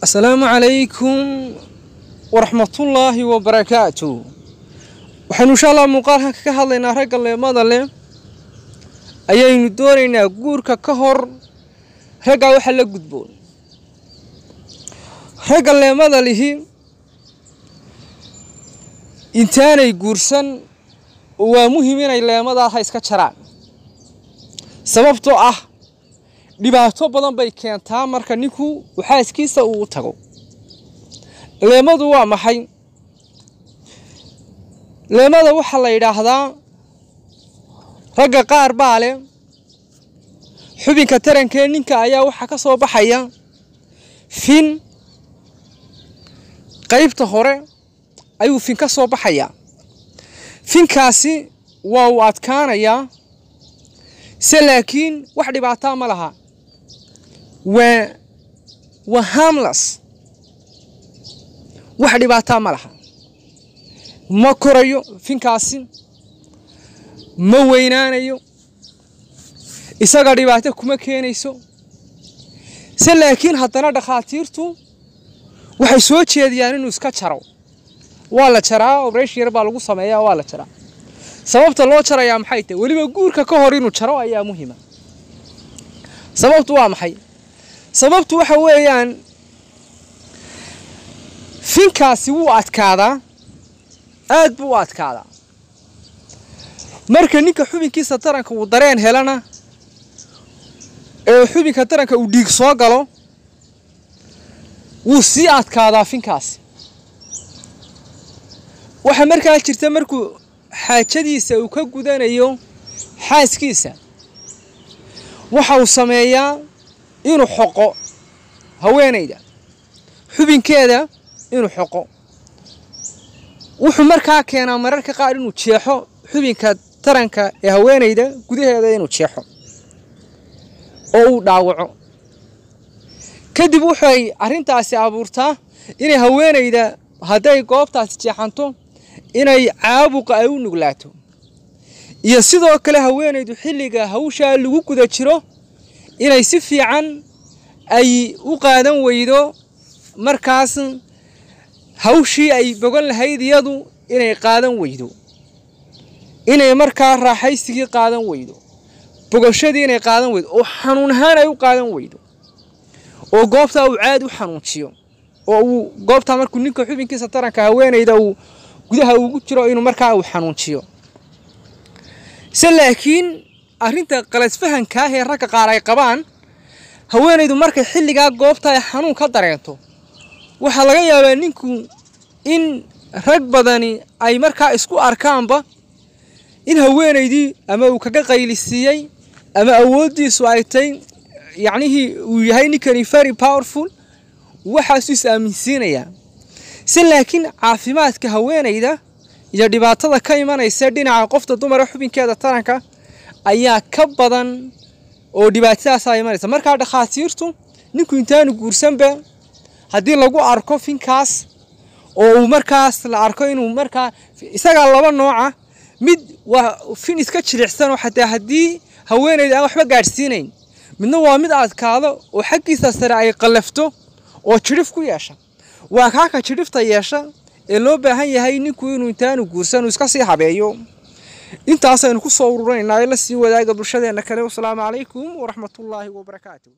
asalaamu calaykum waraxmatullaahi wabarakaatu waxaynu insha allah muuqaalkan ka hadlaynaa ragga leemada leh ayaynu doonaynaa guurka ka hor raggaa waxa la gudboon ragga leemada lihi intaanay guursan oo waa muhiim inay leemadaas ha iska jaraan sababtoo ah dhibaato badan bay keentaa marka ninkuu xaaskiisa uu tago leemadu waa maxay leemada waxaa la yidhaahdaa ragga qaar baa leh xubinka tarankee ninka ayaa waxaa ka soo baxaya fin qaybta hore ayuu fin ka soo baxayaa finkaasi waa uu adkaanayaa se laakiin wax dhibaataa ma laha were were harmless wax dhibaata ma laha ma korayo finkaasi ma weynaanayo isaga dhibaato kuma keenayso se laakiin haddana dhakhaatiirtu waxay soo jeediyaan inuu iska jaro waa la jaraa obresh yar baa lagu sameeyaa waa la jaraa sababta loo jarayaa maxay tahay weliba guurka ka hor inuu jaro ayaa muhiima sababtu waa maxay sababtu waxa weeyaan finkaasi wuu adkaadaa aad buu u adkaadaa marka ninka xubinkiisa taranka uu dareen helana ee xubinka taranka uu dhiig soo galo wuu sii adkaadaa finkaasi waxa markaa jirta markuu xaajadiisa uu ka gudanayo xaaskiisa waxa uu sameeyaa inuu xoqo haweenayda xubinkeeda inuu xoqo wuxuu markaa keenaa mararka qaar inuu jeexo xubinka taranka ee haweenayda gudaheeda inuu jeexo oo uu dhaawaco kadib wuxuay arrintaasi abuurtaa inay haweenayda hadday goobtaasi jeexanto inay caabuqa ay u nuglaato iyo sidoo kale haweenaydu xilliga hawshaa lagu guda jiro inay si fiican ay u qaadan weydo markaas hawshii ay bogan lahayd iyadu inay qaadan weydo inay markaa raaxaysigii qaadan weydo bogashadii inay qaadan weydo oo xanuun ahaan ay u qaadan weydo oo goobtaa uu caad u xanuunjiyo oo uu goobtaa markuu ninka xubinkiisa taranka haweenayda uu gudaha ugu jiro inuu markaa uu xanuunjiyo se laakiin arrinta qalaysfahanka ah ee ragga qaar ay qabaan haweenaydu markay xilligaa goobta ay xanuun ka dareento waxaa laga yaabaa ninku in rag badani ay markaa isku arkaanba in haweenaydii ama uu kaga qaylisiiyey ama awooddiisu ay tay yacnihii uu yahay ninkani very powerful waxaasu is aaminsiinayaa si laakiin caafimaadka haweenayda iyo dhibaatada ka imanaysa dhinaca qofta dumara xubinkeeda taranka ayaa ka badan oo dhibaatadaasa ay imanaysa markaa dhakhaatiirtu ninku intaanu guursanba haddii lagu arko finkaas oo uu markaas la arko inuu markaa isagaa laba nooca mid waa fin iska jilicsanoo xataa haddii haweenayda aan waxba gaadhsiinayn midna waa mid adkaado oo xaggiisa sare ay qallafto oo jidhif ku yeesha waa kaaka jidhifta yeesha ee loo baahan yahay ninku inuu intaanu guursan uu iska sii habeeyo intaasaynu kusoo ururaynaa ila sii wadaaga bulshadeena kale wasalaamu calaykum waraxmatullaahi wabarakaatu